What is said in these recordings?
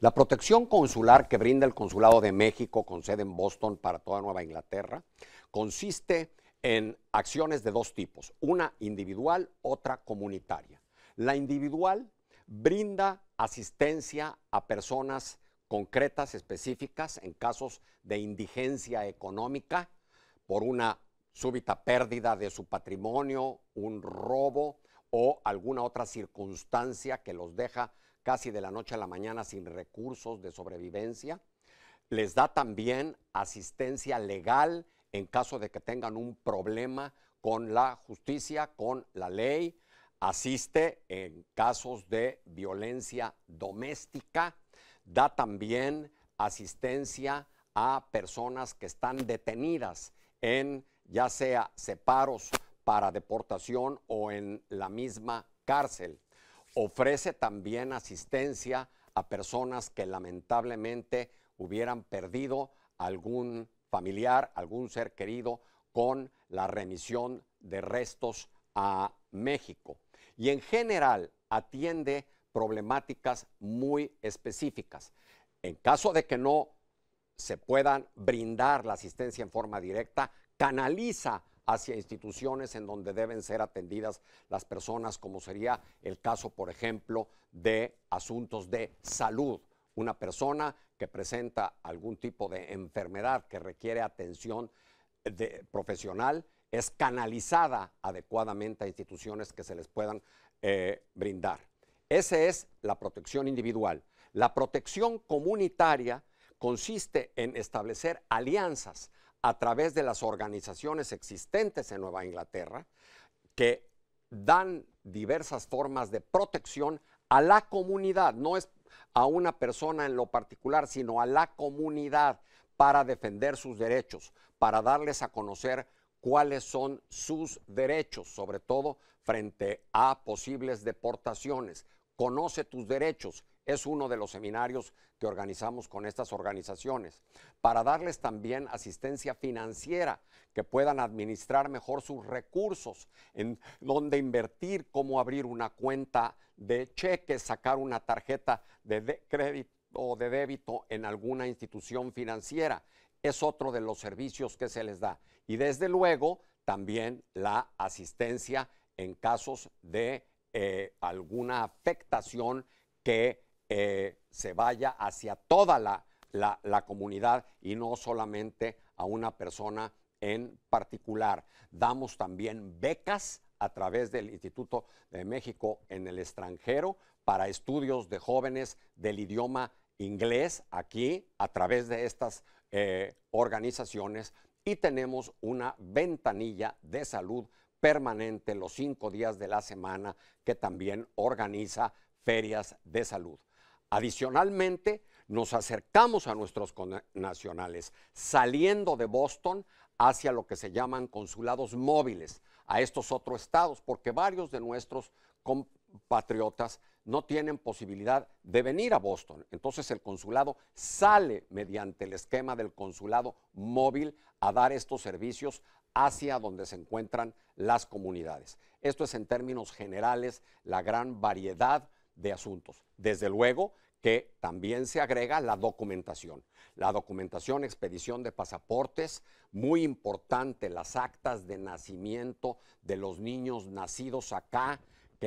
La protección consular que brinda el Consulado de México con sede en Boston para toda Nueva Inglaterra consiste en acciones de dos tipos, una individual, otra comunitaria. La individual brinda asistencia a personas concretas, específicas, en casos de indigencia económica por una súbita pérdida de su patrimonio, un robo o alguna otra circunstancia que los deja casi de la noche a la mañana sin recursos de sobrevivencia. Les da también asistencia legal en caso de que tengan un problema con la justicia, con la ley. Asiste en casos de violencia doméstica. Da también asistencia a personas que están detenidas en ya sea separos para deportación o en la misma cárcel ofrece también asistencia a personas que lamentablemente hubieran perdido algún familiar, algún ser querido con la remisión de restos a México. Y en general atiende problemáticas muy específicas. En caso de que no se puedan brindar la asistencia en forma directa, canaliza hacia instituciones en donde deben ser atendidas las personas, como sería el caso, por ejemplo, de asuntos de salud. Una persona que presenta algún tipo de enfermedad que requiere atención profesional es canalizada adecuadamente a instituciones que se les puedan eh, brindar. Esa es la protección individual. La protección comunitaria consiste en establecer alianzas a través de las organizaciones existentes en Nueva Inglaterra que dan diversas formas de protección a la comunidad, no es a una persona en lo particular, sino a la comunidad para defender sus derechos, para darles a conocer cuáles son sus derechos, sobre todo frente a posibles deportaciones, Conoce tus derechos. Es uno de los seminarios que organizamos con estas organizaciones, para darles también asistencia financiera, que puedan administrar mejor sus recursos, en dónde invertir, cómo abrir una cuenta de cheques, sacar una tarjeta de, de crédito o de débito en alguna institución financiera. Es otro de los servicios que se les da. Y desde luego también la asistencia en casos de eh, alguna afectación que eh, se vaya hacia toda la, comunidad y no solamente a una persona en particular. Damos también becas a través del Instituto de México en el extranjero para estudios de jóvenes del idioma inglés aquí a través de estas eh, organizaciones y tenemos una ventanilla de salud permanente los cinco días de la semana que también organiza ferias de salud. Adicionalmente, nos acercamos a nuestros nacionales saliendo de Boston hacia lo que se llaman consulados móviles a estos otros estados, porque varios de nuestros compatriotas no tienen posibilidad de venir a Boston. Entonces el consulado sale mediante el esquema del consulado móvil a dar estos servicios hacia donde se encuentran las comunidades. Esto es en términos generales la gran variedad de asuntos. Desde luego que también se agrega la documentación. La documentación, expedición de pasaportes, muy importante, las actas de nacimiento de los niños nacidos acá,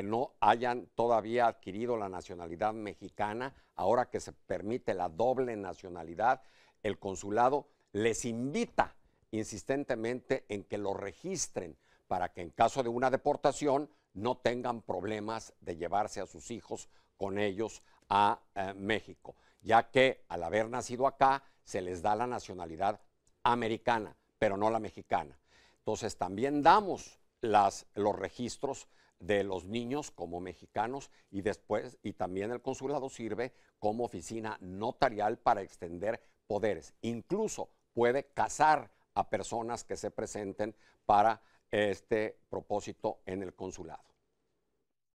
no hayan todavía adquirido la nacionalidad mexicana, ahora que se permite la doble nacionalidad, el consulado les invita insistentemente en que lo registren para que en caso de una deportación no tengan problemas de llevarse a sus hijos con ellos a eh, México, ya que al haber nacido acá se les da la nacionalidad americana, pero no la mexicana. Entonces también damos los registros de los niños como mexicanos y después, y también el consulado sirve como oficina notarial para extender poderes. Incluso puede casar a personas que se presenten para este propósito en el consulado.